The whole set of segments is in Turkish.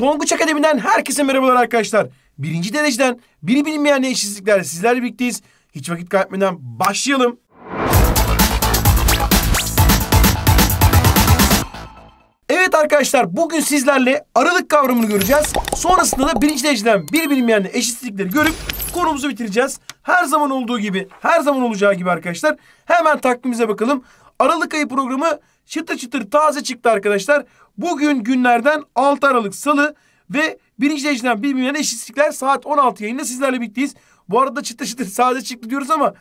Tonguç Akademi'den herkese merhabalar arkadaşlar. Birinci dereceden biri bilinmeyen eşitsizlikler sizlerle birlikteyiz. Hiç vakit kaybetmeden başlayalım. Evet arkadaşlar bugün sizlerle aralık kavramını göreceğiz. Sonrasında da birinci dereceden biri bilinmeyen eşitsizlikleri görüp konumuzu bitireceğiz. Her zaman olduğu gibi, her zaman olacağı gibi arkadaşlar. Hemen takvimimize bakalım. Aralık ayı programı çıtır çıtır taze çıktı arkadaşlar. Bugün günlerden 6 Aralık Salı ve birinci dereceden birbirine eşitlikler saat 16 yayında sizlerle birlikteyiz. Bu arada çıtır çıtır taze çıktı diyoruz ama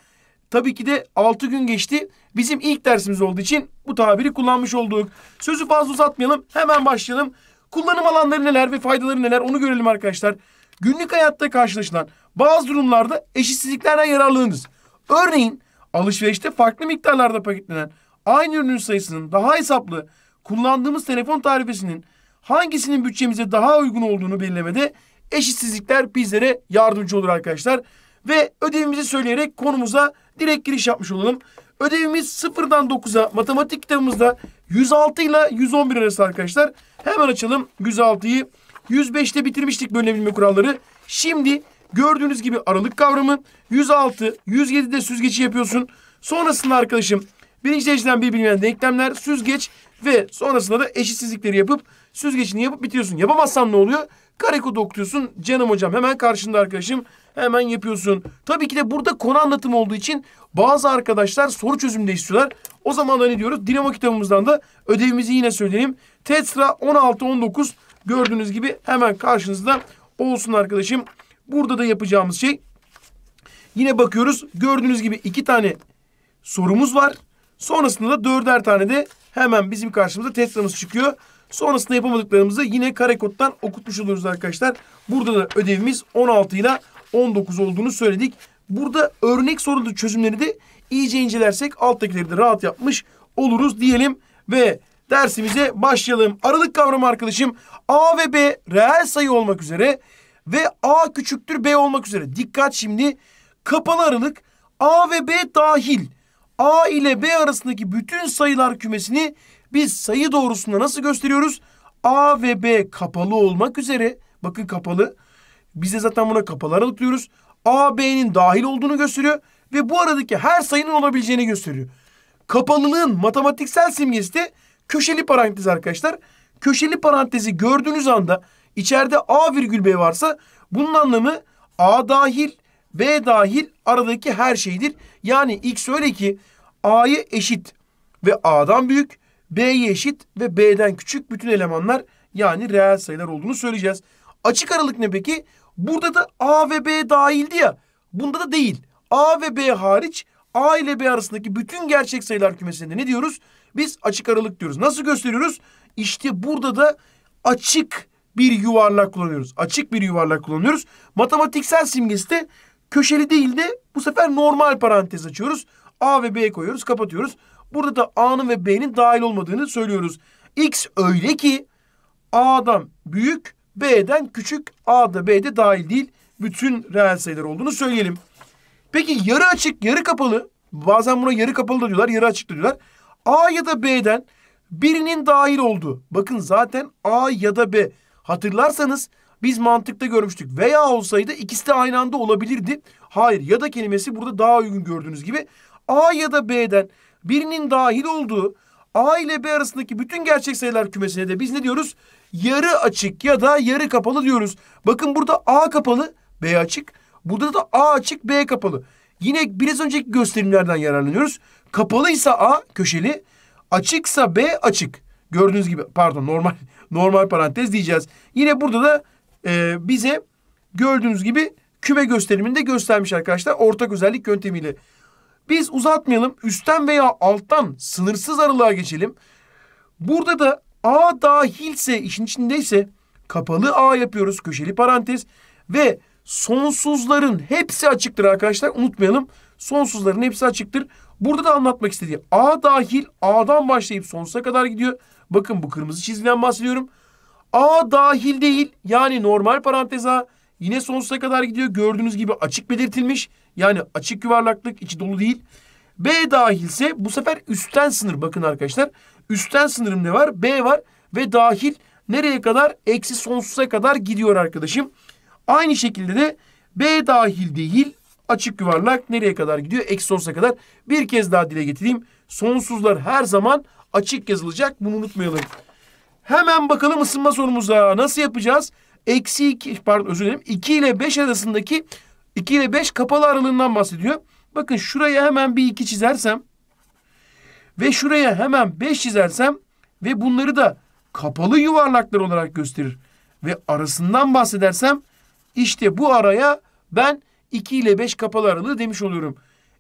tabii ki de 6 gün geçti. Bizim ilk dersimiz olduğu için bu tabiri kullanmış olduk. Sözü fazla uzatmayalım hemen başlayalım. Kullanım alanları neler ve faydaları neler onu görelim arkadaşlar. Günlük hayatta karşılaşılan bazı durumlarda eşitsizliklerden yararlanınız. Örneğin alışverişte farklı miktarlarda paketlenen aynı ürünün sayısının daha hesaplı kullandığımız telefon tarifesinin hangisinin bütçemize daha uygun olduğunu belirlemede eşitsizlikler bizlere yardımcı olur arkadaşlar. Ve ödevimizi söyleyerek konumuza direkt giriş yapmış olalım. Ödevimiz sıfırdan dokuza matematik kitabımızda 106 ile 111 arası arkadaşlar. Hemen açalım 106'yı. 105'te bitirmiştik bölünebilme kuralları. Şimdi gördüğünüz gibi aralık kavramı 106, 107'de süzgeci yapıyorsun. Sonrasında arkadaşım Birinci dereceden bir bilinen denklemler süzgeç ve sonrasında da eşitsizlikleri yapıp süzgeçini yapıp bitiyorsun. Yapamazsan ne oluyor? Karekodu okutuyorsun. Canım hocam hemen karşında arkadaşım. Hemen yapıyorsun. Tabii ki de burada konu anlatımı olduğu için bazı arkadaşlar soru çözümü istiyorlar. O zaman da ne diyoruz? Dinamo kitabımızdan da ödevimizi yine söyleyeyim Tetra 16-19 gördüğünüz gibi hemen karşınızda olsun arkadaşım. Burada da yapacağımız şey yine bakıyoruz. Gördüğünüz gibi iki tane sorumuz var. Sonrasında da dörder tane de hemen bizim karşımıza tetramız çıkıyor. Sonrasında yapamadıklarımızı yine kare koddan okutmuş oluruz arkadaşlar. Burada da ödevimiz 16 ile 19 olduğunu söyledik. Burada örnek soruldu çözümleri de iyice incelersek alttakileri de rahat yapmış oluruz diyelim ve dersimize başlayalım. Aralık kavramı arkadaşım A ve B reel sayı olmak üzere ve A küçüktür B olmak üzere. Dikkat şimdi kapalı aralık A ve B dahil A ile B arasındaki bütün sayılar kümesini biz sayı doğrusunda nasıl gösteriyoruz? A ve B kapalı olmak üzere. Bakın kapalı. Biz de zaten buna kapalı aralık diyoruz. A, B'nin dahil olduğunu gösteriyor. Ve bu aradaki her sayının olabileceğini gösteriyor. Kapalılığın matematiksel simgesi de köşeli parantez arkadaşlar. Köşeli parantezi gördüğünüz anda içeride A virgül B varsa bunun anlamı A dahil B dahil aradaki her şeydir. Yani X öyle ki A'ya eşit ve A'dan büyük, B'ye eşit ve B'den küçük bütün elemanlar yani reel sayılar olduğunu söyleyeceğiz. Açık aralık ne peki? Burada da A ve B dahildi ya. Bunda da değil. A ve B hariç A ile B arasındaki bütün gerçek sayılar kümesinde ne diyoruz? Biz açık aralık diyoruz. Nasıl gösteriyoruz? İşte burada da açık bir yuvarlak kullanıyoruz. Açık bir yuvarlak kullanıyoruz. Matematiksel simgesi de Köşeli değil de bu sefer normal parantez açıyoruz. A ve B koyuyoruz, kapatıyoruz. Burada da A'nın ve B'nin dahil olmadığını söylüyoruz. X öyle ki A'dan büyük, B'den küçük, A'da B'de dahil değil. Bütün reel sayılar olduğunu söyleyelim. Peki yarı açık, yarı kapalı. Bazen buna yarı kapalı da diyorlar, yarı açık da diyorlar. A ya da B'den birinin dahil olduğu. Bakın zaten A ya da B. Hatırlarsanız biz mantıkta görmüştük. Veya olsaydı ikisi de aynı anda olabilirdi. Hayır ya da kelimesi burada daha uygun gördüğünüz gibi A ya da B'den birinin dahil olduğu A ile B arasındaki bütün gerçek sayılar kümesine de biz ne diyoruz? Yarı açık ya da yarı kapalı diyoruz. Bakın burada A kapalı, B açık. Burada da A açık, B kapalı. Yine biraz önceki gösterimlerden yararlanıyoruz. Kapalıysa A köşeli, açıksa B açık. Gördüğünüz gibi pardon normal normal parantez diyeceğiz. Yine burada da e, bize gördüğünüz gibi küme gösteriminde göstermiş arkadaşlar. Ortak özellik yöntemiyle. Biz uzatmayalım. Üstten veya alttan sınırsız aralığa geçelim. Burada da A dahilse işin içindeyse kapalı A yapıyoruz. Köşeli parantez ve sonsuzların hepsi açıktır arkadaşlar. Unutmayalım. Sonsuzların hepsi açıktır. Burada da anlatmak istediği A dahil A'dan başlayıp sonsuza kadar gidiyor. Bakın bu kırmızı çizgiden bahsediyorum. A dahil değil yani normal paranteza yine sonsuza kadar gidiyor. Gördüğünüz gibi açık belirtilmiş. Yani açık yuvarlaklık içi dolu değil. B dahilse bu sefer üstten sınır bakın arkadaşlar. Üstten sınırım ne var? B var ve dahil nereye kadar? Eksi sonsuza kadar gidiyor arkadaşım. Aynı şekilde de B dahil değil açık yuvarlak nereye kadar gidiyor? Eksi sonsuza kadar. Bir kez daha dile getireyim. Sonsuzlar her zaman açık yazılacak. Bunu unutmayalım. Hemen bakalım ısınma sorumuza. Nasıl yapacağız? Eksi 2 pardon özür dilerim. İki ile 5 arasındaki 2 ile 5 kapalı aralığından bahsediyor. Bakın şuraya hemen bir 2 çizersem ve şuraya hemen 5 çizersem ve bunları da kapalı yuvarlaklar olarak gösterir ve arasından bahsedersem işte bu araya ben 2 ile 5 kapalı aralığı demiş oluyorum.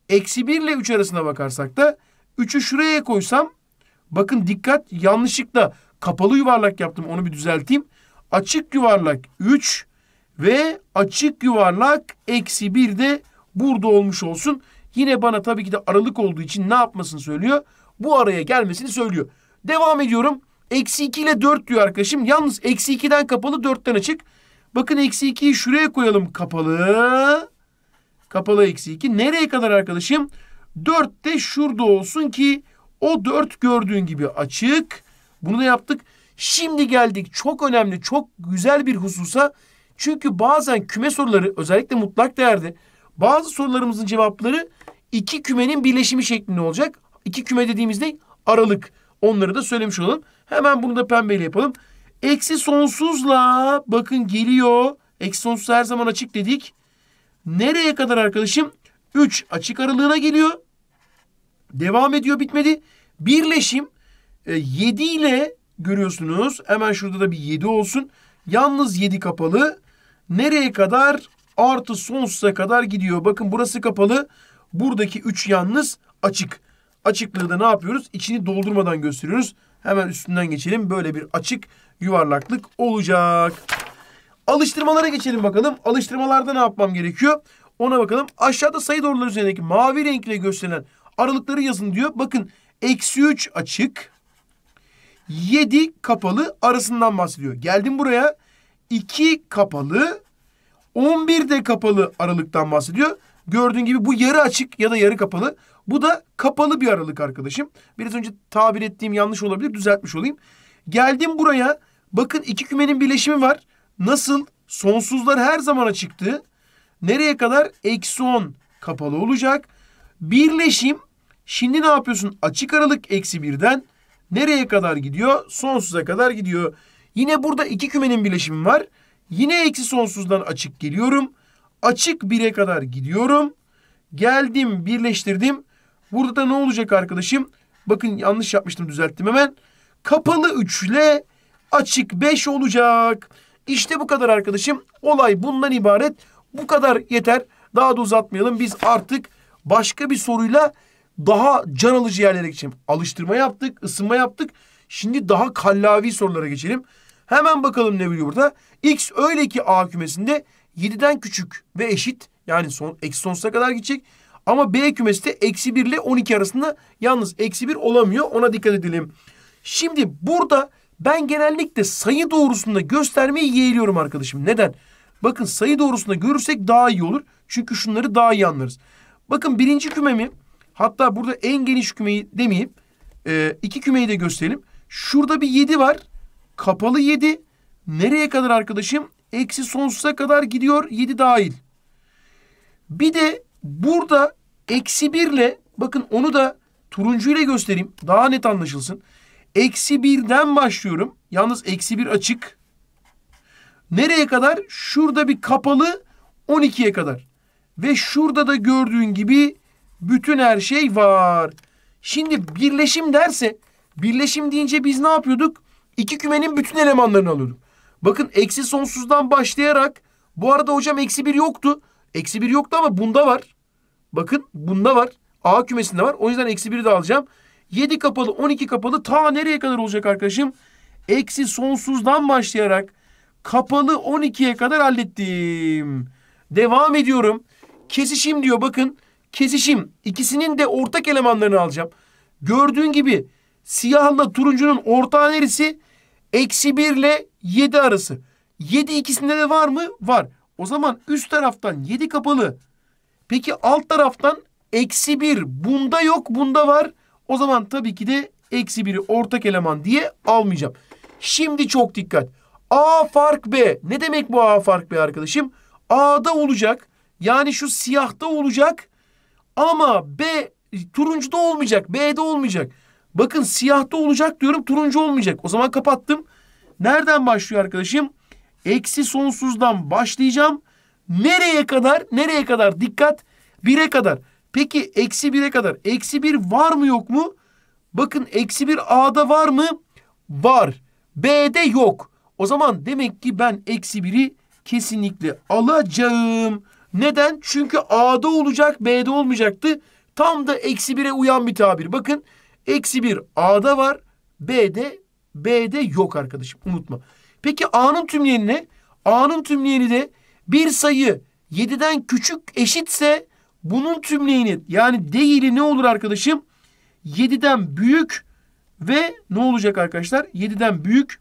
Eksi 1 ile 3 arasına bakarsak da 3'ü şuraya koysam bakın dikkat yanlışlıkla kapalı yuvarlak yaptım onu bir düzelteyim. Açık yuvarlak 3 ve açık yuvarlak eksi 1 de burada olmuş olsun. Yine bana tabii ki de aralık olduğu için ne yapmasını söylüyor? Bu araya gelmesini söylüyor. Devam ediyorum. Eksi 2 ile 4 diyor arkadaşım. Yalnız eksi 2'den kapalı 4'ten açık. Bakın eksi 2'yi şuraya koyalım kapalı. Kapalı eksi 2. Nereye kadar arkadaşım? 4 de şurada olsun ki o 4 gördüğün gibi açık. Bunu da yaptık. Şimdi geldik çok önemli, çok güzel bir hususa. Çünkü bazen küme soruları özellikle mutlak değerde bazı sorularımızın cevapları iki kümenin birleşimi şeklinde olacak. İki küme dediğimizde aralık. Onları da söylemiş olalım. Hemen bunu da pembeyle yapalım. Eksi sonsuzla bakın geliyor. Eksi sonsuz her zaman açık dedik. Nereye kadar arkadaşım? 3 açık aralığına geliyor. Devam ediyor bitmedi. Birleşim e, 7 ile görüyorsunuz. Hemen şurada da bir 7 olsun. Yalnız 7 kapalı. Nereye kadar? Artı sonsuza kadar gidiyor. Bakın burası kapalı. Buradaki 3 yalnız açık. Açıklığı da ne yapıyoruz? İçini doldurmadan gösteriyoruz. Hemen üstünden geçelim. Böyle bir açık yuvarlaklık olacak. Alıştırmalara geçelim bakalım. Alıştırmalarda ne yapmam gerekiyor? Ona bakalım. Aşağıda sayı doğruları üzerindeki mavi renkle gösterilen aralıkları yazın diyor. Bakın eksi 3 açık. 7 kapalı arasından bahsediyor. Geldim buraya 2 kapalı 11 de kapalı aralıktan bahsediyor. Gördüğün gibi bu yarı açık ya da yarı kapalı. Bu da kapalı bir aralık arkadaşım. Biraz önce tabir ettiğim yanlış olabilir. Düzeltmiş olayım. Geldim buraya. Bakın iki kümenin birleşimi var. Nasıl? Sonsuzlar her zaman açıktı. Nereye kadar? Eksi 10 kapalı olacak. Birleşim. Şimdi ne yapıyorsun? Açık aralık eksi birden Nereye kadar gidiyor? Sonsuza kadar gidiyor. Yine burada iki kümenin bileşimi var. Yine eksi sonsuzdan açık geliyorum. Açık 1'e kadar gidiyorum. Geldim birleştirdim. Burada da ne olacak arkadaşım? Bakın yanlış yapmıştım düzelttim hemen. Kapalı 3 ile açık 5 olacak. İşte bu kadar arkadaşım. Olay bundan ibaret. Bu kadar yeter. Daha da uzatmayalım. Biz artık başka bir soruyla daha can alıcı yerlere geçelim. Alıştırma yaptık, ısınma yaptık. Şimdi daha kallavi sorulara geçelim. Hemen bakalım ne biliyor burada. X öyle ki A kümesinde 7'den küçük ve eşit. Yani son, eksi sonsuza kadar gidecek. Ama B kümesi de eksi 1 ile 12 arasında yalnız eksi 1 olamıyor. Ona dikkat edelim. Şimdi burada ben genellikle sayı doğrusunda göstermeyi yeğliyorum arkadaşım. Neden? Bakın sayı doğrusunda görürsek daha iyi olur. Çünkü şunları daha iyi anlarız. Bakın birinci kümemi Hatta burada en geniş kümeyi demeyeyim. E, iki kümeyi de gösterelim. Şurada bir yedi var. Kapalı yedi. Nereye kadar arkadaşım? Eksi sonsuza kadar gidiyor yedi dahil. Bir de burada eksi birle bakın onu da turuncu ile göstereyim. Daha net anlaşılsın. Eksi birden başlıyorum. Yalnız eksi bir açık. Nereye kadar? Şurada bir kapalı 12'ye kadar. Ve şurada da gördüğün gibi bütün her şey var. Şimdi birleşim derse, birleşim deyince biz ne yapıyorduk? İki kümenin bütün elemanlarını alıyorduk. Bakın eksi sonsuzdan başlayarak, bu arada hocam eksi bir yoktu. Eksi bir yoktu ama bunda var. Bakın bunda var. A kümesinde var. O yüzden eksi biri de alacağım. 7 kapalı, 12 kapalı ta nereye kadar olacak arkadaşım? Eksi sonsuzdan başlayarak kapalı 12'ye kadar hallettim. Devam ediyorum. Kesişim diyor bakın kesişim ikisinin de ortak elemanlarını alacağım. Gördüğün gibi siyahla turuncunun ortağı neresi? Eksi 1 ile 7 arası. 7 ikisinde de var mı? Var. O zaman üst taraftan 7 kapalı. Peki alt taraftan eksi 1 bunda yok bunda var. O zaman tabii ki de eksi 1'i ortak eleman diye almayacağım. Şimdi çok dikkat. A fark B. Ne demek bu A fark B arkadaşım? A'da olacak. Yani şu siyahta olacak. Ama B turuncuda olmayacak. B'de olmayacak. Bakın siyahta olacak diyorum turuncu olmayacak. O zaman kapattım. Nereden başlıyor arkadaşım? Eksi sonsuzdan başlayacağım. Nereye kadar? Nereye kadar? Dikkat. 1'e kadar. Peki eksi 1'e kadar. Eksi 1 var mı yok mu? Bakın eksi 1 A'da var mı? Var. B'de yok. O zaman demek ki ben eksi 1'i kesinlikle alacağım. Neden? Çünkü A'da olacak B'de olmayacaktı. Tam da eksi 1'e uyan bir tabir. Bakın eksi 1 A'da var B'de B'de yok arkadaşım unutma. Peki A'nın tümleyeni ne? A'nın tümleyeni de bir sayı 7'den küçük eşitse bunun tümleyeni yani değili ne olur arkadaşım? 7'den büyük ve ne olacak arkadaşlar? 7'den büyük.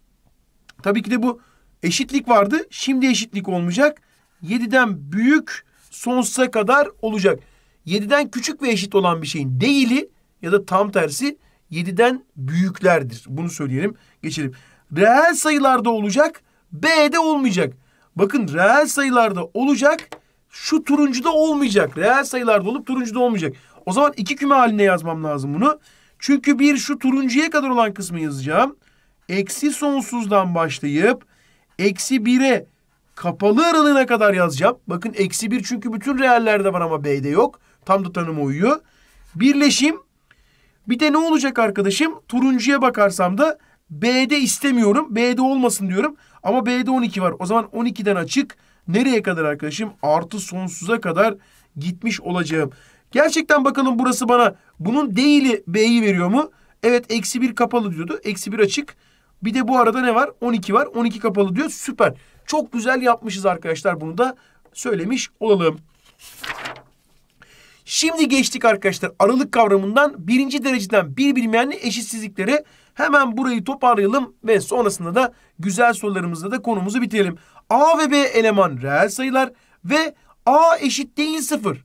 Tabii ki de bu eşitlik vardı. Şimdi eşitlik olmayacak. 7'den büyük sonsuza kadar olacak. 7'den küçük ve eşit olan bir şeyin değili ya da tam tersi 7'den büyüklerdir. Bunu söyleyelim. Geçelim. Reel sayılarda olacak. B'de olmayacak. Bakın reel sayılarda olacak. Şu turuncuda olmayacak. Reel sayılarda olup turuncuda olmayacak. O zaman iki küme haline yazmam lazım bunu. Çünkü bir şu turuncuya kadar olan kısmı yazacağım. Eksi sonsuzdan başlayıp eksi 1'e Kapalı aralığına kadar yazacağım. Bakın eksi bir çünkü bütün reellerde var ama B'de yok. Tam da tanıma uyuyor. Birleşim. Bir de ne olacak arkadaşım? Turuncuya bakarsam da B'de istemiyorum. B'de olmasın diyorum. Ama B'de 12 var. O zaman 12'den açık. Nereye kadar arkadaşım? Artı sonsuza kadar gitmiş olacağım. Gerçekten bakalım burası bana bunun değili B'yi veriyor mu? Evet eksi 1 kapalı diyordu. Eksi 1 açık. Bir de bu arada ne var? 12 var. 12 kapalı diyor. Süper. Çok güzel yapmışız arkadaşlar bunu da söylemiş olalım. Şimdi geçtik arkadaşlar aralık kavramından birinci dereceden bir bilmeyenli eşitsizlikleri hemen burayı toparlayalım ve sonrasında da güzel sorularımızla da konumuzu bitirelim. A ve B eleman reel sayılar ve A eşit değil sıfır.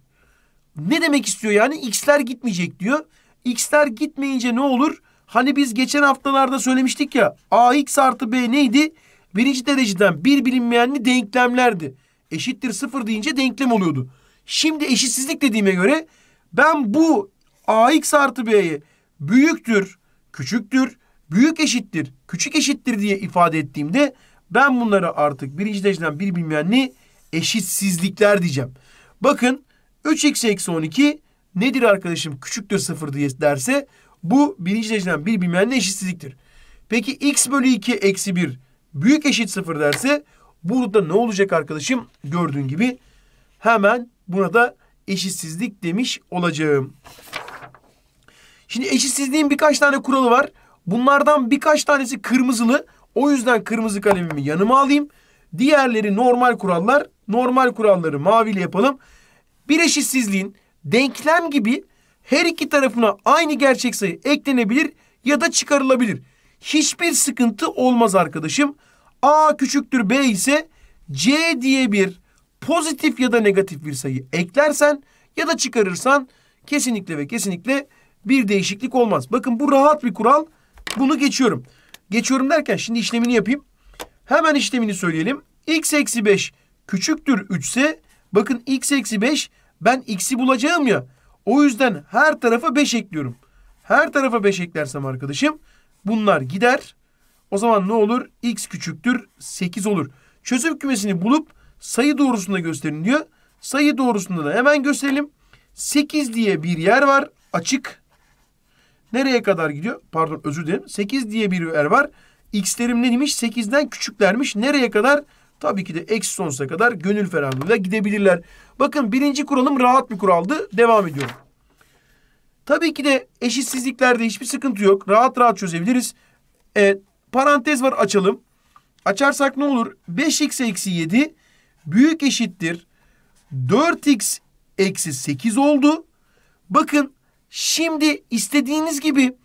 Ne demek istiyor yani? X'ler gitmeyecek diyor. X'ler gitmeyince ne olur? Hani biz geçen haftalarda söylemiştik ya. AX artı B neydi? birinci dereceden bir bilinmeyenli denklemlerdi. Eşittir sıfır deyince denklem oluyordu. Şimdi eşitsizlik dediğime göre ben bu ax artı b'yi büyüktür, küçüktür, büyük eşittir, küçük eşittir diye ifade ettiğimde ben bunlara artık birinci dereceden bir bilinmeyenli eşitsizlikler diyeceğim. Bakın 3x eksi 12 nedir arkadaşım küçüktür sıfır diye derse bu birinci dereceden bir bilinmeyenli eşitsizliktir. Peki x bölü 2 eksi 1 büyük eşit sıfır derse burada ne olacak arkadaşım? Gördüğün gibi hemen buna da eşitsizlik demiş olacağım. Şimdi eşitsizliğin birkaç tane kuralı var. Bunlardan birkaç tanesi kırmızılı. O yüzden kırmızı kalemimi yanıma alayım. Diğerleri normal kurallar. Normal kuralları maviyle yapalım. Bir eşitsizliğin denklem gibi her iki tarafına aynı gerçek sayı eklenebilir ya da çıkarılabilir hiçbir sıkıntı olmaz arkadaşım. A küçüktür B ise C diye bir pozitif ya da negatif bir sayı eklersen ya da çıkarırsan kesinlikle ve kesinlikle bir değişiklik olmaz. Bakın bu rahat bir kural. Bunu geçiyorum. Geçiyorum derken şimdi işlemini yapayım. Hemen işlemini söyleyelim. x eksi 5 küçüktür 3 ise bakın x eksi 5 ben x'i bulacağım ya. O yüzden her tarafa 5 ekliyorum. Her tarafa 5 eklersem arkadaşım Bunlar gider. O zaman ne olur? X küçüktür 8 olur. Çözüm kümesini bulup sayı doğrusunda gösterin diyor. Sayı doğrusunda da hemen gösterelim. 8 diye bir yer var. Açık. Nereye kadar gidiyor? Pardon özür dilerim. 8 diye bir yer var. X'lerim ne demiş? 8'den küçüklermiş. Nereye kadar? Tabii ki de eksi sonsuza kadar gönül ferahlığıyla gidebilirler. Bakın birinci kuralım rahat bir kuraldı. Devam ediyorum. Tabii ki de eşitsizliklerde hiçbir sıkıntı yok. Rahat rahat çözebiliriz. E, parantez var açalım. Açarsak ne olur? 5x eksi 7 büyük eşittir. 4x eksi 8 oldu. Bakın şimdi istediğiniz gibi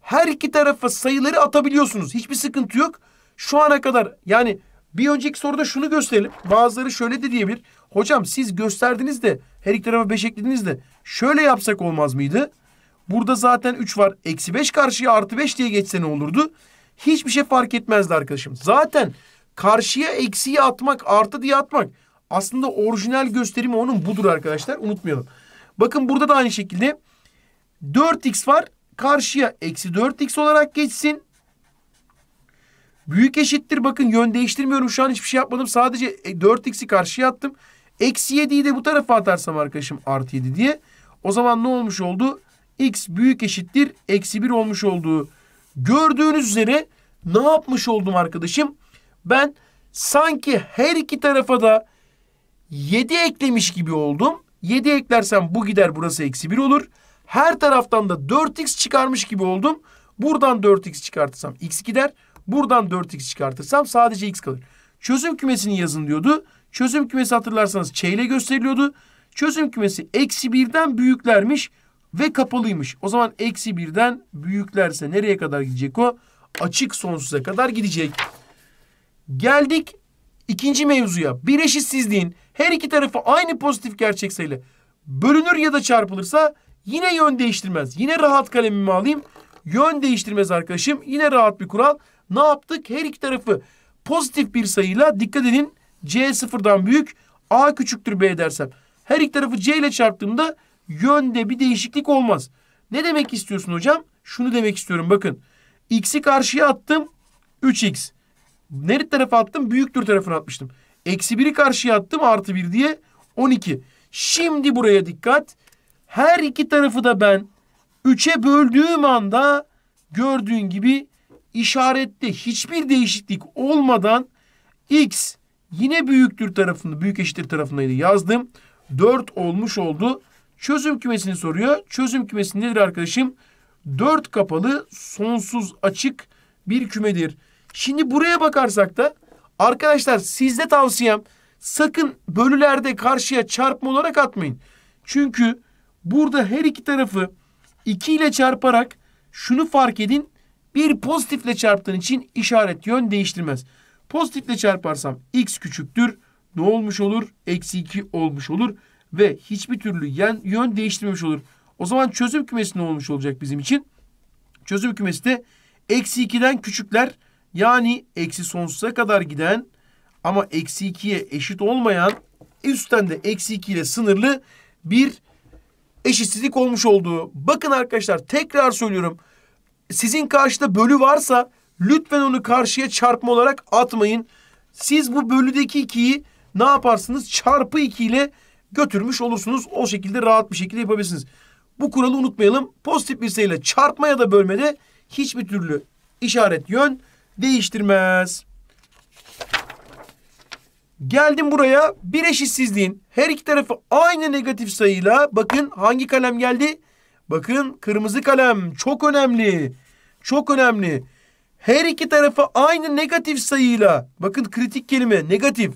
her iki tarafa sayıları atabiliyorsunuz. Hiçbir sıkıntı yok. Şu ana kadar yani bir önceki soruda şunu gösterelim. Bazıları şöyle de diyebilir. Hocam siz gösterdiniz de her iki tarafa 5 eklediniz de şöyle yapsak olmaz mıydı? Burada zaten 3 var. Eksi 5 karşıya artı 5 diye geçse ne olurdu? Hiçbir şey fark etmezdi arkadaşım. Zaten karşıya eksiyi atmak artı diye atmak aslında orijinal gösterimi onun budur arkadaşlar. Unutmayalım. Bakın burada da aynı şekilde 4x var. Karşıya eksi 4x olarak geçsin. Büyük eşittir. Bakın yön değiştirmiyorum. Şu an hiçbir şey yapmadım. Sadece 4x'i e, karşıya attım. Eksi 7'yi de bu tarafa atarsam arkadaşım artı 7 diye. O zaman ne olmuş oldu? X büyük eşittir. Eksi 1 olmuş olduğu. Gördüğünüz üzere ne yapmış oldum arkadaşım? Ben sanki her iki tarafa da 7 eklemiş gibi oldum. 7 eklersem bu gider burası eksi 1 olur. Her taraftan da 4x çıkarmış gibi oldum. Buradan 4x çıkartırsam x gider. Buradan 4x çıkartırsam sadece x kalır. Çözüm kümesini yazın diyordu. Çözüm kümesi hatırlarsanız Ç ile gösteriliyordu. Çözüm kümesi eksi birden büyüklermiş ve kapalıymış. O zaman eksi birden büyüklerse nereye kadar gidecek o? Açık sonsuza kadar gidecek. Geldik ikinci mevzuya. Bir eşitsizliğin her iki tarafı aynı pozitif gerçek sayıyla bölünür ya da çarpılırsa yine yön değiştirmez. Yine rahat kalemimi alayım. Yön değiştirmez arkadaşım. Yine rahat bir kural. Ne yaptık? Her iki tarafı pozitif bir sayıyla dikkat edin C sıfırdan büyük A küçüktür B dersem. Her iki tarafı C ile çarptığımda yönde bir değişiklik olmaz. Ne demek istiyorsun hocam? Şunu demek istiyorum bakın. X'i karşıya attım. 3X. Nerit tarafı attım? Büyüktür tarafını atmıştım. Eksi 1'i karşıya attım. Artı 1 diye 12. Şimdi buraya dikkat. Her iki tarafı da ben 3'e böldüğüm anda gördüğün gibi işarette hiçbir değişiklik olmadan X Yine büyüktür tarafında, büyük eşittir tarafındaydı. Yazdım. 4 olmuş oldu. Çözüm kümesini soruyor. Çözüm kümesi nedir arkadaşım? 4 kapalı, sonsuz açık bir kümedir. Şimdi buraya bakarsak da arkadaşlar sizde tavsiyem sakın bölülerde karşıya çarpma olarak atmayın. Çünkü burada her iki tarafı 2 ile çarparak şunu fark edin. Bir pozitifle çarptığın için işaret yön değiştirmez. Pozitifle çarparsam x küçüktür. Ne olmuş olur? Eksi 2 olmuş olur. Ve hiçbir türlü yen, yön değiştirmemiş olur. O zaman çözüm kümesi ne olmuş olacak bizim için? Çözüm kümesi de eksi 2'den küçükler yani eksi sonsuza kadar giden ama eksi 2'ye eşit olmayan üstten de eksi 2 ile sınırlı bir eşitsizlik olmuş olduğu. Bakın arkadaşlar tekrar söylüyorum. Sizin karşıda bölü varsa Lütfen onu karşıya çarpma olarak atmayın. Siz bu bölüdeki ikiyi ne yaparsınız? Çarpı 2 ile götürmüş olursunuz. O şekilde rahat bir şekilde yapabilirsiniz. Bu kuralı unutmayalım. Pozitif bir sayıyla çarpma ya da bölmede hiçbir türlü işaret yön değiştirmez. Geldim buraya bir eşitsizliğin her iki tarafı aynı negatif sayıyla bakın hangi kalem geldi? Bakın kırmızı kalem çok önemli. Çok önemli her iki tarafı aynı negatif sayıyla bakın kritik kelime negatif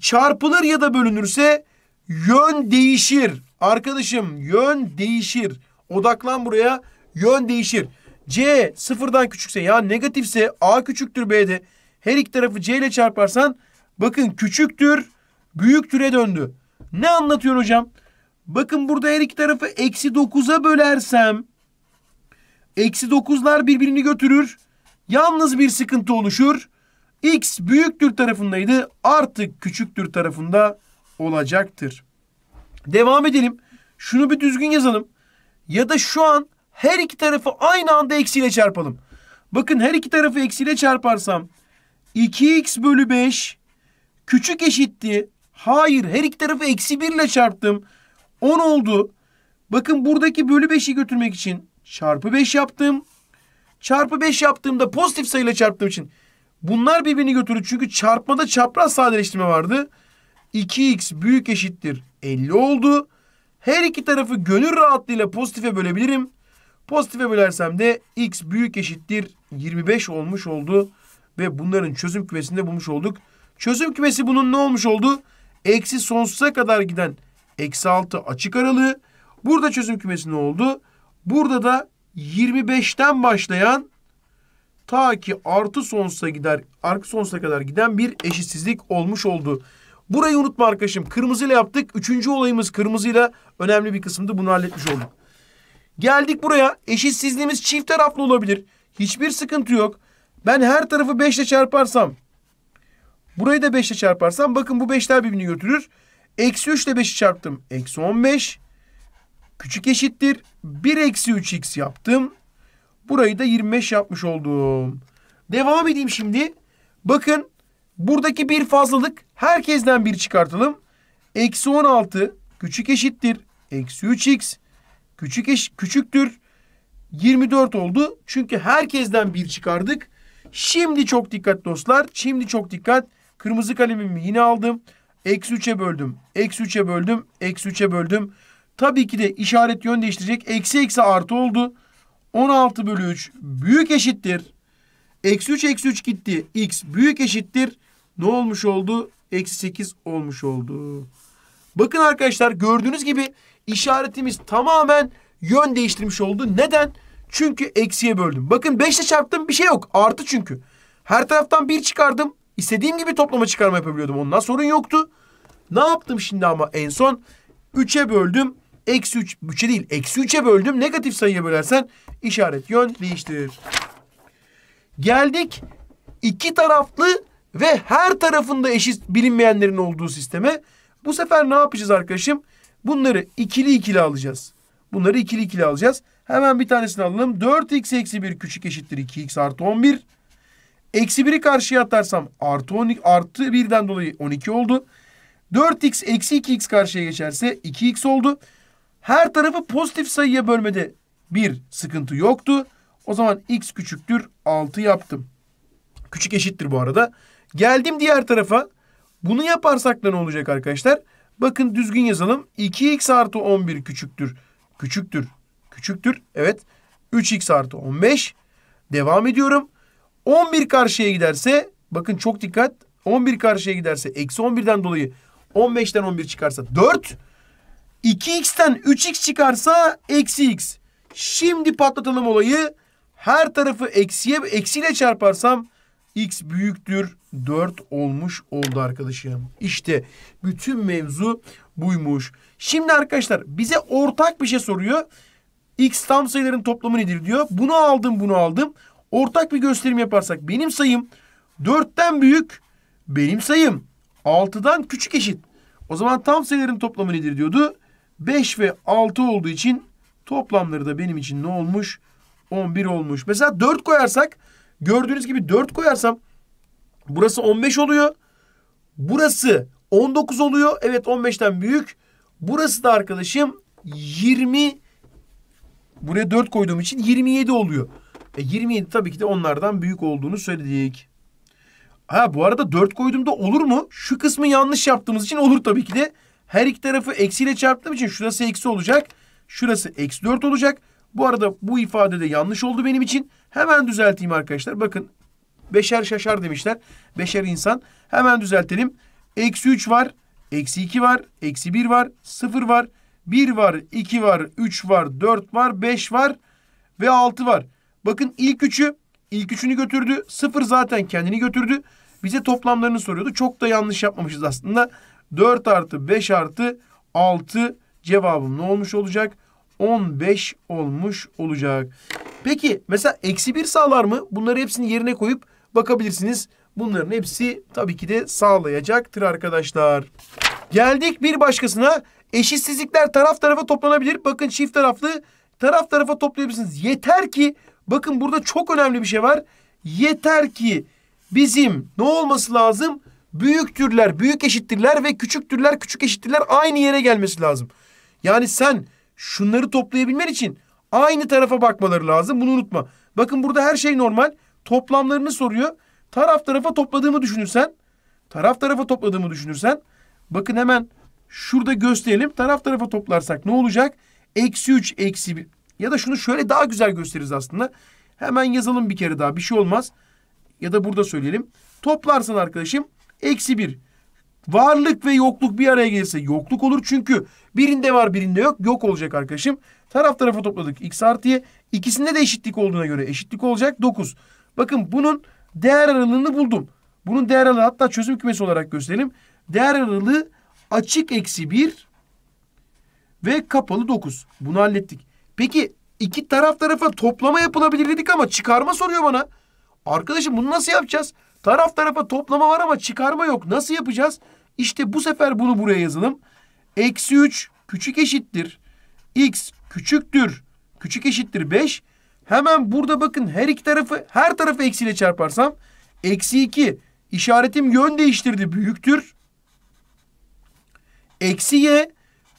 çarpılır ya da bölünürse yön değişir. Arkadaşım yön değişir. Odaklan buraya yön değişir. C sıfırdan küçükse ya negatifse A küçüktür B'de. Her iki tarafı C ile çarparsan bakın küçüktür büyüktüre döndü. Ne anlatıyor hocam? Bakın burada her iki tarafı eksi 9'a bölersem eksi 9'lar birbirini götürür. Yalnız bir sıkıntı oluşur. X büyüktür tarafındaydı. Artık küçüktür tarafında olacaktır. Devam edelim. Şunu bir düzgün yazalım. Ya da şu an her iki tarafı aynı anda eksiyle çarpalım. Bakın her iki tarafı eksiyle çarparsam 2x bölü 5 küçük eşitti. Hayır her iki tarafı eksi 1 ile çarptım. 10 oldu. Bakın buradaki bölü 5'i götürmek için çarpı 5 yaptım. Çarpı 5 yaptığımda pozitif sayıyla çarptığım için bunlar birbirini götürür. Çünkü çarpmada çapraz sadeleştirme vardı. 2x büyük eşittir 50 oldu. Her iki tarafı gönül rahatlığıyla pozitife bölebilirim. Pozitife bölersem de x büyük eşittir 25 olmuş oldu. Ve bunların çözüm kümesinde bulmuş olduk. Çözüm kümesi bunun ne olmuş oldu? Eksi sonsuza kadar giden eksi 6 açık aralığı. Burada çözüm kümesi ne oldu? Burada da 25'ten başlayan ta ki artı sonsuza gider, artı sonsuza kadar giden bir eşitsizlik olmuş oldu. Burayı unutma arkadaşım. Kırmızıyla yaptık. Üçüncü olayımız kırmızıyla önemli bir kısımdı bunu halletmiş olduk. Geldik buraya. Eşitsizliğimiz çift taraflı olabilir. Hiçbir sıkıntı yok. Ben her tarafı 5 ile çarparsam burayı da 5 ile çarparsam bakın bu 5'ler birbirini götürür. Eksi 3 ile 5'i çarptım. Eksi 15 küçük eşittir 1 eksi 3x yaptım. Burayı da 25 yapmış oldum. Devam edeyim şimdi. Bakın buradaki bir fazlalık herkesten bir çıkartalım. Eksi 16 küçük eşittir. Eksi 3x küçük eş, küçüktür. 24 oldu. Çünkü herkesten bir çıkardık. Şimdi çok dikkat dostlar. Şimdi çok dikkat. Kırmızı kalemimi yine aldım. Eksi 3'e böldüm. Eksi 3'e böldüm. Eksi 3'e böldüm. Tabii ki de işaret yön değiştirecek. Eksi eksi artı oldu. 16 bölü 3 büyük eşittir. Eksi 3 eksi 3 gitti. X büyük eşittir. Ne olmuş oldu? Eksi 8 olmuş oldu. Bakın arkadaşlar gördüğünüz gibi işaretimiz tamamen yön değiştirmiş oldu. Neden? Çünkü eksiye böldüm. Bakın 5 ile çarptım bir şey yok. Artı çünkü. Her taraftan 1 çıkardım. İstediğim gibi toplama çıkarma yapabiliyordum. Ondan sorun yoktu. Ne yaptım şimdi ama en son? 3'e böldüm. Eksi üç, üçe şey değil eksi üçe böldüm negatif sayıya bölersen işaret yön değiştirir. Geldik iki taraflı ve her tarafında eşit bilinmeyenlerin olduğu sisteme. Bu sefer ne yapacağız arkadaşım? Bunları ikili ikili alacağız. Bunları ikili ikili alacağız. Hemen bir tanesini alalım. 4x eksi 1 küçük eşittir 2x artı 11. Eksi 1'i karşıya atarsam artı, 12, artı 1'den dolayı 12 oldu. 4x eksi 2x karşıya geçerse 2x oldu. Her tarafı pozitif sayıya bölmede bir sıkıntı yoktu. O zaman x küçüktür 6 yaptım. Küçük eşittir bu arada. Geldim diğer tarafa. Bunu yaparsak da ne olacak arkadaşlar? Bakın düzgün yazalım. 2x artı 11 küçüktür. Küçüktür. Küçüktür. Evet. 3x artı 15. Devam ediyorum. 11 karşıya giderse bakın çok dikkat. 11 karşıya giderse eksi 11'den dolayı 15'ten 11 çıkarsa 4. 4. 2x'ten 3x çıkarsa eksi x. Şimdi patlatalım olayı. Her tarafı eksiye eksiyle çarparsam x büyüktür 4 olmuş oldu arkadaşım. İşte bütün mevzu buymuş. Şimdi arkadaşlar bize ortak bir şey soruyor. X tam sayıların toplamı nedir diyor. Bunu aldım bunu aldım. Ortak bir gösterim yaparsak benim sayım 4'ten büyük benim sayım 6'dan küçük eşit. O zaman tam sayıların toplamı nedir diyordu. 5 ve 6 olduğu için toplamları da benim için ne olmuş? 11 olmuş. Mesela 4 koyarsak gördüğünüz gibi 4 koyarsam burası 15 oluyor. Burası 19 oluyor. Evet 15'ten büyük. Burası da arkadaşım 20 buraya 4 koyduğum için 27 oluyor. E 27 tabii ki de onlardan büyük olduğunu söyledik. Ha bu arada 4 koyduğumda olur mu? Şu kısmı yanlış yaptığımız için olur tabii ki de. Her iki tarafı eksiyle çarptığım için şurası eksi olacak. Şurası eksi 4 olacak. Bu arada bu ifade de yanlış oldu benim için. Hemen düzelteyim arkadaşlar. Bakın beşer şaşar demişler. Beşer insan. Hemen düzeltelim. Eksi 3 var. Eksi 2 var. Eksi 1 var. 0 var. 1 var. 2 var. 3 var. 4 var. 5 var. Ve 6 var. Bakın ilk üçü ilk üçünü götürdü. Sıfır zaten kendini götürdü. Bize toplamlarını soruyordu. Çok da yanlış yapmamışız aslında. 4 artı 5 artı 6 cevabım ne olmuş olacak? 15 olmuş olacak. Peki mesela eksi 1 sağlar mı? Bunları hepsini yerine koyup bakabilirsiniz. Bunların hepsi tabii ki de sağlayacaktır arkadaşlar. Geldik bir başkasına. Eşitsizlikler taraf tarafa toplanabilir. Bakın çift taraflı taraf tarafa toplayabilirsiniz. Yeter ki bakın burada çok önemli bir şey var. Yeter ki bizim ne olması lazım? büyüktürler, büyük eşittirler ve küçüktürler, küçük eşittirler aynı yere gelmesi lazım. Yani sen şunları toplayabilmen için aynı tarafa bakmaları lazım. Bunu unutma. Bakın burada her şey normal. Toplamlarını soruyor. Taraf tarafa topladığımı düşünürsen, taraf tarafa topladığımı düşünürsen, bakın hemen şurada gösterelim. Taraf tarafa toplarsak ne olacak? Eksi 3, eksi 1. Ya da şunu şöyle daha güzel gösteririz aslında. Hemen yazalım bir kere daha. Bir şey olmaz. Ya da burada söyleyelim. Toplarsan arkadaşım eksi bir. Varlık ve yokluk bir araya gelirse yokluk olur. Çünkü birinde var birinde yok. Yok olacak arkadaşım. Taraf tarafa topladık. X artıya. İkisinde de eşitlik olduğuna göre eşitlik olacak. 9. Bakın bunun değer aralığını buldum. Bunun değer aralığı hatta çözüm kümesi olarak gösterelim. Değer aralığı açık eksi 1 ve kapalı 9. Bunu hallettik. Peki iki taraf tarafa toplama yapılabilir dedik ama çıkarma soruyor bana. Arkadaşım bunu nasıl yapacağız? Taraf tarafa toplama var ama çıkarma yok. Nasıl yapacağız? İşte bu sefer bunu buraya yazalım. Eksi 3 küçük eşittir. X küçüktür. Küçük eşittir 5. Hemen burada bakın her iki tarafı her tarafı eksiyle çarparsam. Eksi 2 işaretim yön değiştirdi büyüktür. Eksi y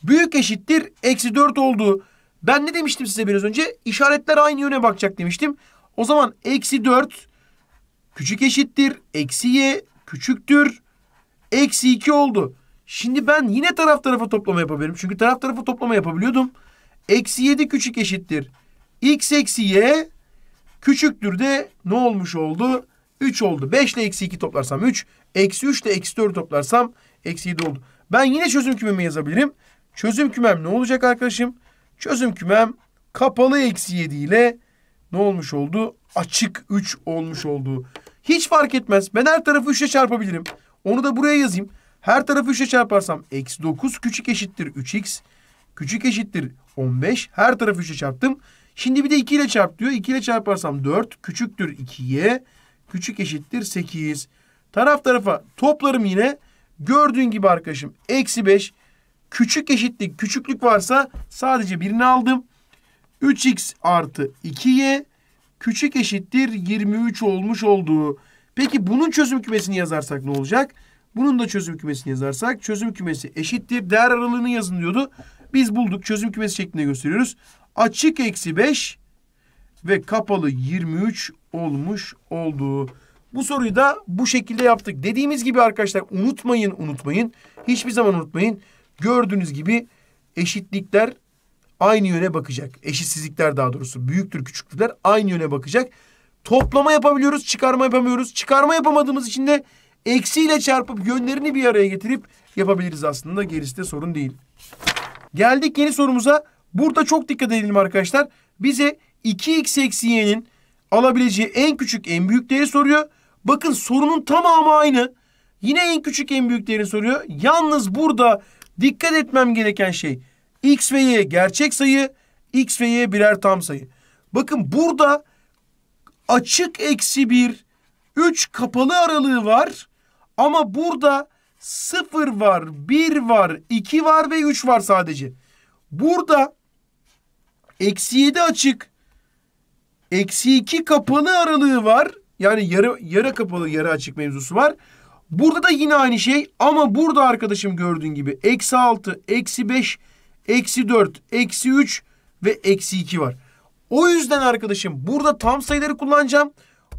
büyük eşittir eksi 4 oldu. Ben ne demiştim size biraz önce? İşaretler aynı yöne bakacak demiştim. O zaman eksi 4 Küçük eşittir. Eksi y küçüktür. Eksi 2 oldu. Şimdi ben yine taraf tarafa toplama yapabilirim. Çünkü taraf tarafa toplama yapabiliyordum. Eksi 7 küçük eşittir. X eksi y küçüktür de ne olmuş oldu? 3 oldu. 5 ile eksi 2 toplarsam 3. Eksi 3 ile eksi 4 toplarsam eksi 7 oldu. Ben yine çözüm kümemi yazabilirim. Çözüm kümem ne olacak arkadaşım? Çözüm kümem kapalı eksi 7 ile ne olmuş oldu? Açık 3 olmuş oldu. Hiç fark etmez. Ben her tarafı 3'e çarpabilirim. Onu da buraya yazayım. Her tarafı 3'e çarparsam eksi 9 küçük eşittir 3x. Küçük eşittir 15. Her tarafı 3'e çarptım. Şimdi bir de 2 ile çarp diyor. 2 ile çarparsam 4 küçüktür 2'ye. Küçük eşittir 8. Taraf tarafa toplarım yine. Gördüğün gibi arkadaşım eksi 5. Küçük eşitlik küçüklük varsa sadece birini aldım. 3x artı 2y küçük eşittir 23 olmuş olduğu. Peki bunun çözüm kümesini yazarsak ne olacak? Bunun da çözüm kümesini yazarsak çözüm kümesi eşittir. Değer aralığını yazın diyordu. Biz bulduk çözüm kümesi şeklinde gösteriyoruz. Açık eksi 5 ve kapalı 23 olmuş olduğu. Bu soruyu da bu şekilde yaptık. Dediğimiz gibi arkadaşlar unutmayın unutmayın. Hiçbir zaman unutmayın. Gördüğünüz gibi eşitlikler aynı yöne bakacak. Eşitsizlikler daha doğrusu büyüktür küçüklükler aynı yöne bakacak. Toplama yapabiliyoruz çıkarma yapamıyoruz. Çıkarma yapamadığımız için de eksiyle çarpıp yönlerini bir araya getirip yapabiliriz aslında gerisi de sorun değil. Geldik yeni sorumuza. Burada çok dikkat edelim arkadaşlar. Bize 2x eksi y'nin alabileceği en küçük en büyük değeri soruyor. Bakın sorunun tamamı aynı. Yine en küçük en büyük değeri soruyor. Yalnız burada dikkat etmem gereken şey X ve Y gerçek sayı, X ve Y birer tam sayı. Bakın burada açık eksi bir, üç kapalı aralığı var. Ama burada sıfır var, bir var, iki var ve üç var sadece. Burada eksi yedi açık, eksi iki kapalı aralığı var. Yani yarı, yarı kapalı yarı açık mevzusu var. Burada da yine aynı şey ama burada arkadaşım gördüğün gibi eksi altı, eksi beş, eksi 4, eksi 3 ve eksi 2 var. O yüzden arkadaşım burada tam sayıları kullanacağım.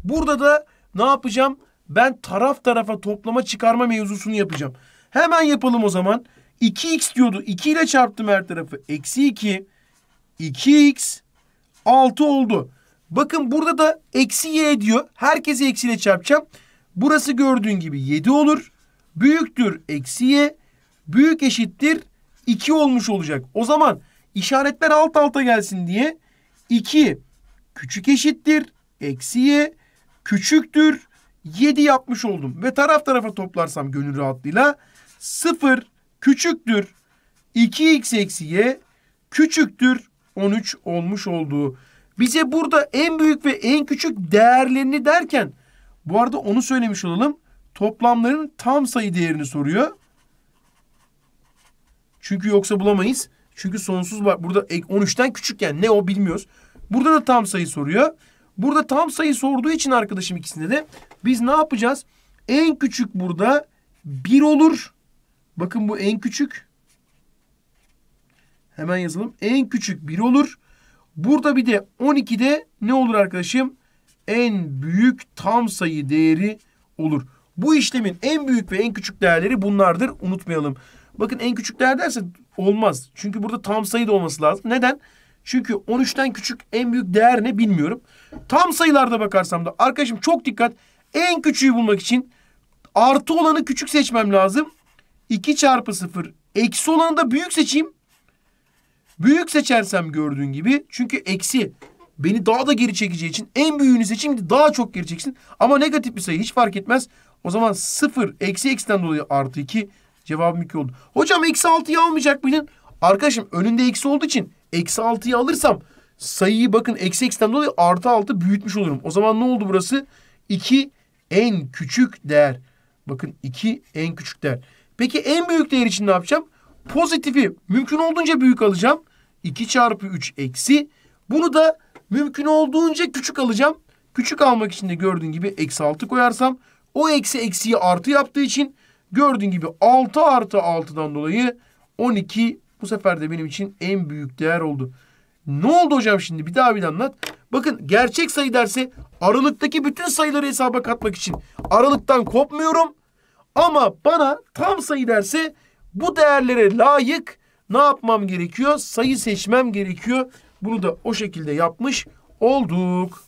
Burada da ne yapacağım? Ben taraf tarafa toplama çıkarma mevzusunu yapacağım. Hemen yapalım o zaman. 2x diyordu. 2 ile çarptım her tarafı. Eksi 2. 2x 6 oldu. Bakın burada da eksi y diyor. Herkesi eksi ile çarpacağım. Burası gördüğün gibi 7 olur. Büyüktür eksi y. Büyük eşittir 2 olmuş olacak. O zaman işaretler alt alta gelsin diye 2 küçük eşittir eksiye küçüktür 7 yapmış oldum. Ve taraf tarafa toplarsam gönül rahatlığıyla 0 küçüktür 2x eksiye y küçüktür 13 olmuş olduğu. Bize burada en büyük ve en küçük değerlerini derken bu arada onu söylemiş olalım. Toplamların tam sayı değerini soruyor. Çünkü yoksa bulamayız. Çünkü sonsuz var. Burada 13'ten küçük yani ne o bilmiyoruz. Burada da tam sayı soruyor. Burada tam sayı sorduğu için arkadaşım ikisinde de biz ne yapacağız? En küçük burada 1 olur. Bakın bu en küçük. Hemen yazalım. En küçük 1 olur. Burada bir de 12'de ne olur arkadaşım? En büyük tam sayı değeri olur. Bu işlemin en büyük ve en küçük değerleri bunlardır. Unutmayalım. Bakın en küçükler değer derse olmaz. Çünkü burada tam sayı da olması lazım. Neden? Çünkü 13'ten küçük en büyük değer ne bilmiyorum. Tam sayılarda bakarsam da arkadaşım çok dikkat. En küçüğü bulmak için artı olanı küçük seçmem lazım. 2 çarpı 0 eksi olanı da büyük seçeyim. Büyük seçersem gördüğün gibi çünkü eksi beni daha da geri çekeceği için en büyüğünü seçeyim daha çok geri çeksin. Ama negatif bir sayı hiç fark etmez. O zaman 0 eksi eksiden dolayı artı 2 Cevabım 2 oldu. Hocam eksi 6'yı almayacak mıydın? Arkadaşım önünde eksi olduğu için eksi 6'yı alırsam sayıyı bakın eksi eksiden dolayı artı 6 büyütmüş olurum. O zaman ne oldu burası? 2 en küçük değer. Bakın 2 en küçük değer. Peki en büyük değer için ne yapacağım? Pozitifi mümkün olduğunca büyük alacağım. 2 çarpı 3 eksi. Bunu da mümkün olduğunca küçük alacağım. Küçük almak için de gördüğün gibi eksi 6 koyarsam o eksi eksiyi artı yaptığı için Gördüğün gibi 6 artı 6'dan dolayı 12 bu sefer de benim için en büyük değer oldu. Ne oldu hocam şimdi? Bir daha bir anlat. Bakın gerçek sayı derse aralıktaki bütün sayıları hesaba katmak için aralıktan kopmuyorum. Ama bana tam sayı derse bu değerlere layık ne yapmam gerekiyor? Sayı seçmem gerekiyor. Bunu da o şekilde yapmış olduk.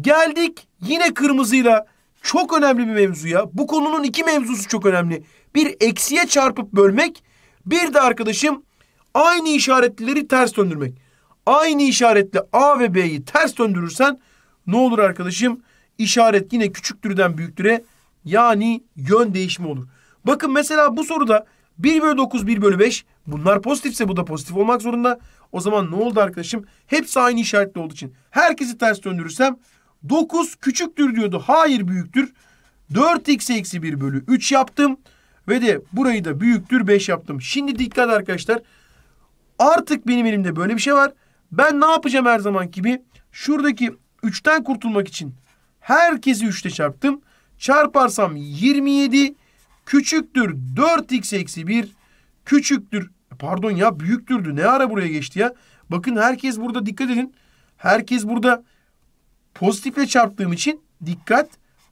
Geldik yine kırmızıyla çok önemli bir mevzu ya. Bu konunun iki mevzusu çok önemli. Bir eksiye çarpıp bölmek, bir de arkadaşım aynı işaretlileri ters döndürmek. Aynı işaretle A ve B'yi ters döndürürsen ne olur arkadaşım? İşaret yine küçüktürden büyüktüre yani yön değişimi olur. Bakın mesela bu soruda 1 bölü 9, 1 bölü 5 bunlar pozitifse bu da pozitif olmak zorunda. O zaman ne oldu arkadaşım? Hepsi aynı işaretli olduğu için. Herkesi ters döndürürsem 9 küçüktür diyordu. Hayır büyüktür. 4x eksi 1 bölü 3 yaptım. Ve de burayı da büyüktür 5 yaptım. Şimdi dikkat arkadaşlar. Artık benim elimde böyle bir şey var. Ben ne yapacağım her zaman gibi? Şuradaki 3'ten kurtulmak için herkesi 3'te çarptım. Çarparsam 27 küçüktür 4x eksi 1 küçüktür. E, pardon ya büyüktürdü. Ne ara buraya geçti ya? Bakın herkes burada dikkat edin. Herkes burada pozitifle çarptığım için dikkat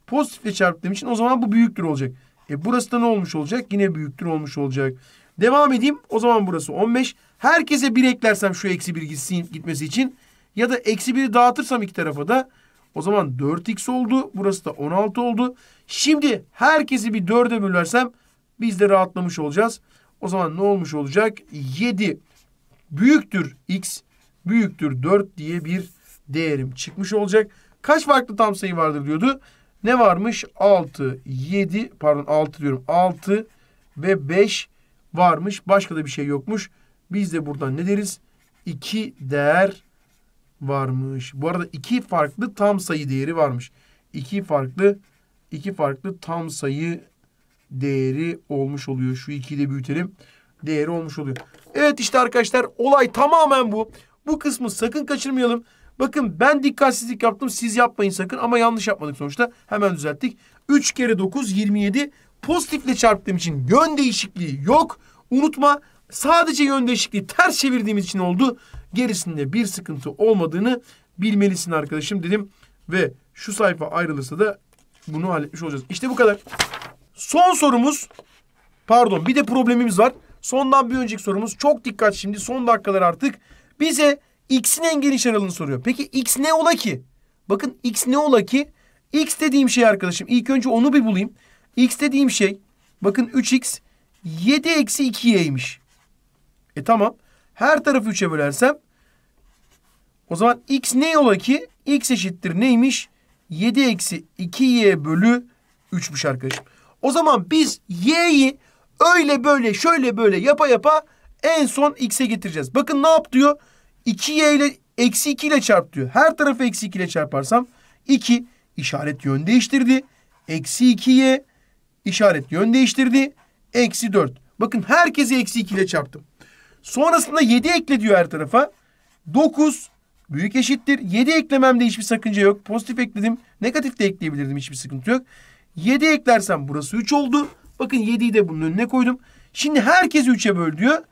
pozitifle çarptığım için o zaman bu büyüktür olacak. E burası da ne olmuş olacak? Yine büyüktür olmuş olacak. Devam edeyim. O zaman burası 15. Herkese 1 eklersem şu eksi 1 gitsin, gitmesi için ya da eksi 1'i dağıtırsam iki tarafa da o zaman 4x oldu. Burası da 16 oldu. Şimdi herkesi bir 4'e bölersem biz de rahatlamış olacağız. O zaman ne olmuş olacak? 7 büyüktür x büyüktür 4 diye bir değerim çıkmış olacak. Kaç farklı tam sayı vardır diyordu. Ne varmış? 6, 7 pardon 6 diyorum. 6 ve 5 varmış. Başka da bir şey yokmuş. Biz de buradan ne deriz? 2 değer varmış. Bu arada iki farklı tam sayı değeri varmış. İki farklı iki farklı tam sayı değeri olmuş oluyor. Şu ikiyi de büyütelim. Değeri olmuş oluyor. Evet işte arkadaşlar olay tamamen bu. Bu kısmı sakın kaçırmayalım. Bakın ben dikkatsizlik yaptım siz yapmayın sakın ama yanlış yapmadık sonuçta. Hemen düzelttik. 3 kere 9 27 pozitifle çarptığım için yön değişikliği yok. Unutma sadece yön değişikliği ters çevirdiğimiz için oldu. Gerisinde bir sıkıntı olmadığını bilmelisin arkadaşım dedim. Ve şu sayfa ayrılırsa da bunu halletmiş olacağız. İşte bu kadar. Son sorumuz pardon bir de problemimiz var. Sondan bir önceki sorumuz çok dikkat şimdi son dakikalar artık. Bize x'in en geniş aralığını soruyor. Peki x ne ola ki? Bakın x ne ola ki? x dediğim şey arkadaşım ilk önce onu bir bulayım. x dediğim şey bakın 3x 7 eksi 2y'ymiş. E tamam. Her tarafı 3'e bölersem o zaman x ne ola ki? x eşittir neymiş? 7 eksi 2y bölü 3'müş arkadaşım. O zaman biz y'yi öyle böyle şöyle böyle yapa yapa en son x'e getireceğiz. Bakın ne yap diyor? 2y ile eksi 2 ile çarp diyor. Her tarafı eksi 2 ile çarparsam 2 işaret yön değiştirdi. Eksi 2y işaret yön değiştirdi. Eksi 4. Bakın herkesi eksi 2 ile çarptım. Sonrasında 7 ekle diyor her tarafa. 9 büyük eşittir. 7 eklememde hiçbir sakınca yok. Pozitif ekledim. Negatif de ekleyebilirdim. Hiçbir sıkıntı yok. 7 eklersem burası 3 oldu. Bakın 7'yi de bunun önüne koydum. Şimdi herkesi 3'e böl diyor.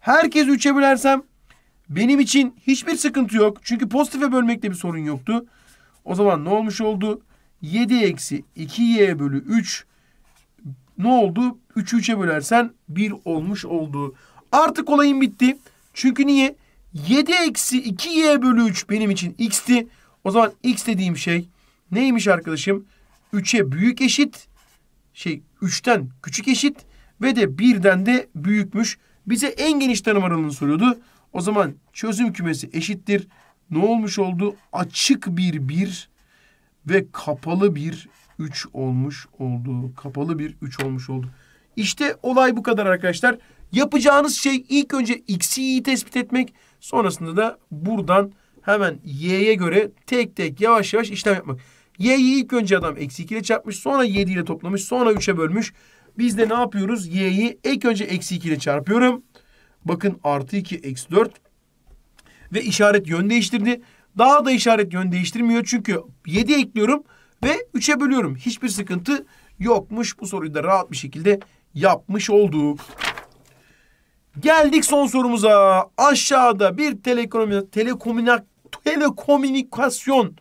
Herkesi 3'e bölersem benim için hiçbir sıkıntı yok. Çünkü pozitife bölmekte bir sorun yoktu. O zaman ne olmuş oldu? 7 eksi 2y bölü 3 ne oldu? 3'ü 3'e bölersen 1 olmuş oldu. Artık olayım bitti. Çünkü niye? 7 eksi 2y bölü 3 benim için x'ti. O zaman x dediğim şey neymiş arkadaşım? 3'e büyük eşit. Şey 3'ten küçük eşit. Ve de 1'den de büyükmüş. Bize en geniş tanım aralığını soruyordu. O zaman çözüm kümesi eşittir. Ne olmuş oldu? Açık bir bir ve kapalı bir üç olmuş oldu. Kapalı bir üç olmuş oldu. İşte olay bu kadar arkadaşlar. Yapacağınız şey ilk önce x'i iyi tespit etmek. Sonrasında da buradan hemen y'ye göre tek tek yavaş yavaş işlem yapmak. Y'yi ilk önce adam eksi 2 ile çarpmış. Sonra 7 ile toplamış. Sonra 3'e bölmüş. Biz de ne yapıyoruz? Y'yi ilk önce eksi 2 ile çarpıyorum. Bakın artı 2 eksi 4 ve işaret yön değiştirdi. Daha da işaret yön değiştirmiyor çünkü 7 ekliyorum ve 3'e bölüyorum. Hiçbir sıkıntı yokmuş. Bu soruyu da rahat bir şekilde yapmış olduk. Geldik son sorumuza. Aşağıda bir telekomünikasyon telekomünikasyon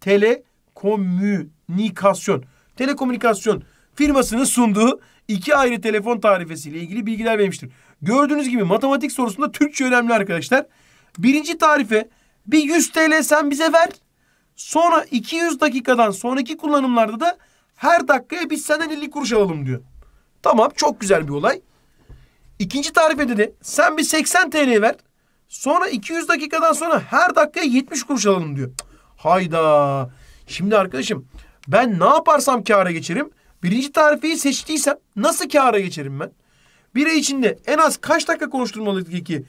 telekomünikasyon telekomünikasyon telekomünikasyon firmasının sunduğu iki ayrı telefon tarifesiyle ilgili bilgiler vermiştir. Gördüğünüz gibi matematik sorusunda Türkçe önemli arkadaşlar. Birinci tarife bir 100 TL sen bize ver. Sonra 200 dakikadan sonraki kullanımlarda da her dakikaya biz senden 50 kuruş alalım diyor. Tamam çok güzel bir olay. İkinci tarife de sen bir 80 TL ver. Sonra 200 dakikadan sonra her dakikaya 70 kuruş alalım diyor. Hayda. Şimdi arkadaşım ben ne yaparsam kâra geçerim. Birinci tarifeyi seçtiysem nasıl kâra geçerim ben? Bire içinde en az kaç dakika konuşturmalıydık ki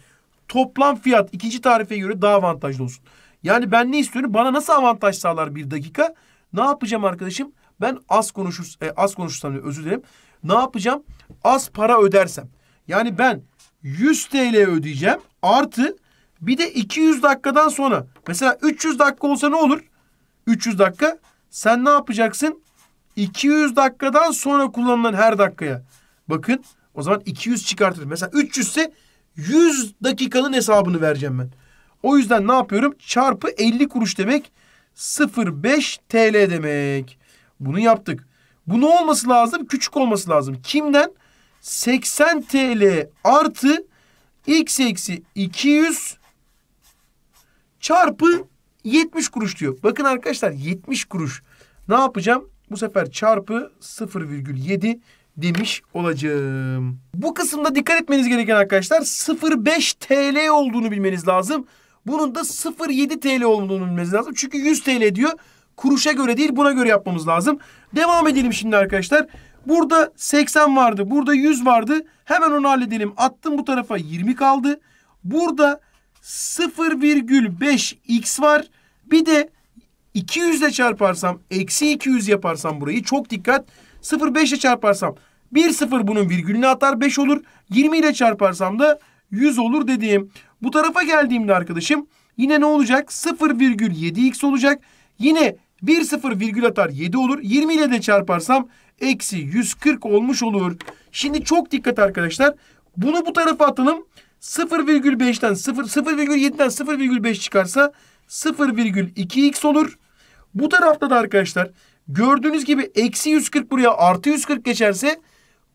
toplam fiyat ikinci tarife göre daha avantajlı olsun. Yani ben ne istiyorum? Bana nasıl avantaj sağlar bir dakika? Ne yapacağım arkadaşım? Ben az konuşur, e, az konuşursam özür dilerim. Ne yapacağım? Az para ödersem. Yani ben 100 TL ödeyeceğim artı bir de 200 dakikadan sonra. Mesela 300 dakika olsa ne olur? 300 dakika. Sen ne yapacaksın? 200 dakikadan sonra kullanılan her dakikaya. Bakın o zaman 200 çıkartırım. Mesela 300 ise 100 dakikanın hesabını vereceğim ben. O yüzden ne yapıyorum? Çarpı 50 kuruş demek 0.5 TL demek. Bunu yaptık. Bu ne olması lazım? Küçük olması lazım. Kimden? 80 TL artı x eksi 200 çarpı 70 kuruş diyor. Bakın arkadaşlar 70 kuruş. Ne yapacağım? Bu sefer çarpı 0,7 demiş olacağım. Bu kısımda dikkat etmeniz gereken arkadaşlar 0.5 TL olduğunu bilmeniz lazım. Bunun da 0.7 TL olduğunu bilmeniz lazım. Çünkü 100 TL diyor. Kuruşa göre değil buna göre yapmamız lazım. Devam edelim şimdi arkadaşlar. Burada 80 vardı. Burada 100 vardı. Hemen onu halledelim. Attım bu tarafa 20 kaldı. Burada 0,5x var. Bir de 200 ile çarparsam eksi 200 yaparsam burayı çok dikkat. 0,5 ile çarparsam 1 0 bunun virgülünü atar 5 olur. 20 ile çarparsam da 100 olur dediğim. Bu tarafa geldiğimde arkadaşım yine ne olacak? 0,7x olacak. Yine 1 0 virgül atar 7 olur. 20 ile de çarparsam eksi 140 olmuş olur. Şimdi çok dikkat arkadaşlar. Bunu bu tarafa atalım. 0,5'ten 0 0,7'den 0,5 çıkarsa 0,2x olur. Bu tarafta da arkadaşlar gördüğünüz gibi eksi 140 buraya artı 140 geçerse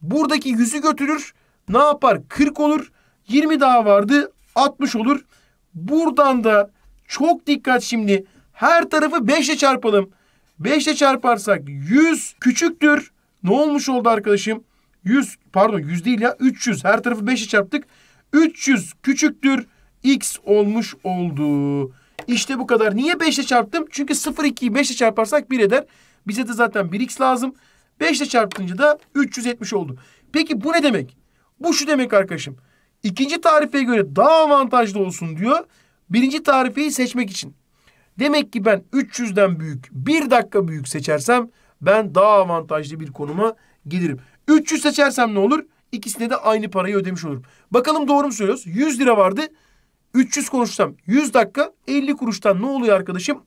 Buradaki 100'ü götürür. Ne yapar? 40 olur. 20 daha vardı. 60 olur. Buradan da çok dikkat şimdi. Her tarafı 5 ile çarpalım. 5 ile çarparsak 100 küçüktür. Ne olmuş oldu arkadaşım? 100 pardon 100 değil ya 300. Her tarafı 5 ile çarptık. 300 küçüktür. X olmuş oldu. İşte bu kadar. Niye 5 ile çarptım? Çünkü 0 2'yi 5 ile çarparsak 1 eder. Bize de zaten 1x lazım. 5 ile çarpınca da 370 oldu. Peki bu ne demek? Bu şu demek arkadaşım. İkinci tarifeye göre daha avantajlı olsun diyor. Birinci tarifeyi seçmek için. Demek ki ben 300'den büyük, 1 dakika büyük seçersem ben daha avantajlı bir konuma gelirim. 300 seçersem ne olur? İkisine de aynı parayı ödemiş olurum. Bakalım doğru mu söylüyoruz? 100 lira vardı. 300 konuşsam 100 dakika 50 kuruştan ne oluyor arkadaşım?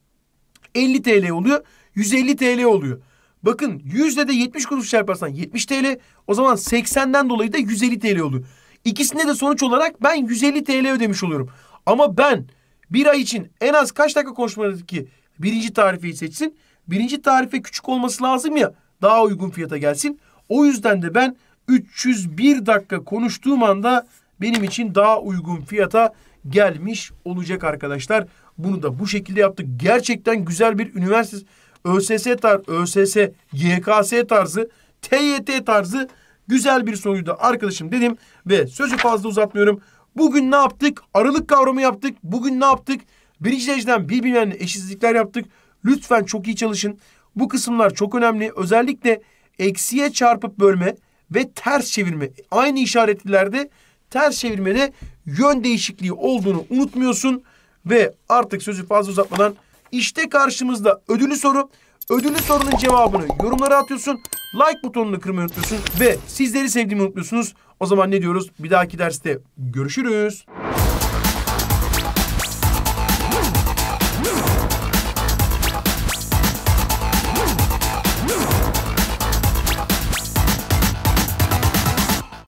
50 TL oluyor. 150 TL oluyor. Bakın yüzde de 70 kuruş çarparsan 70 TL. O zaman 80'den dolayı da 150 TL oluyor. İkisinde de sonuç olarak ben 150 TL ödemiş oluyorum. Ama ben bir ay için en az kaç dakika konuşmalıyım ki birinci tarifeyi seçsin. Birinci tarife küçük olması lazım ya daha uygun fiyata gelsin. O yüzden de ben 301 dakika konuştuğum anda benim için daha uygun fiyata gelmiş olacak arkadaşlar. Bunu da bu şekilde yaptık. Gerçekten güzel bir üniversite ÖSS tar, ÖSS, YKS tarzı, TYT tarzı güzel bir soruydu arkadaşım dedim. Ve sözü fazla uzatmıyorum. Bugün ne yaptık? Aralık kavramı yaptık. Bugün ne yaptık? Birinci dereceden birbirlerine eşitsizlikler yaptık. Lütfen çok iyi çalışın. Bu kısımlar çok önemli. Özellikle eksiye çarpıp bölme ve ters çevirme. Aynı işaretlilerde ters çevirmede yön değişikliği olduğunu unutmuyorsun. Ve artık sözü fazla uzatmadan işte karşımızda ödülü soru. Ödülü sorunun cevabını yorumlara atıyorsun. Like butonunu kırmayı unutmuyorsun. Ve sizleri sevdiğimi unutmuyorsunuz. O zaman ne diyoruz? Bir dahaki derste görüşürüz.